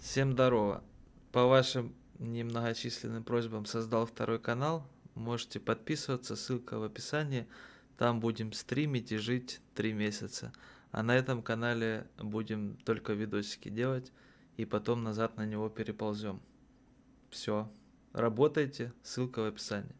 Всем здорово. По вашим немногочисленным просьбам создал второй канал. Можете подписываться, ссылка в описании. Там будем стримить и жить три месяца. А на этом канале будем только видосики делать и потом назад на него переползем. Все. Работайте, ссылка в описании.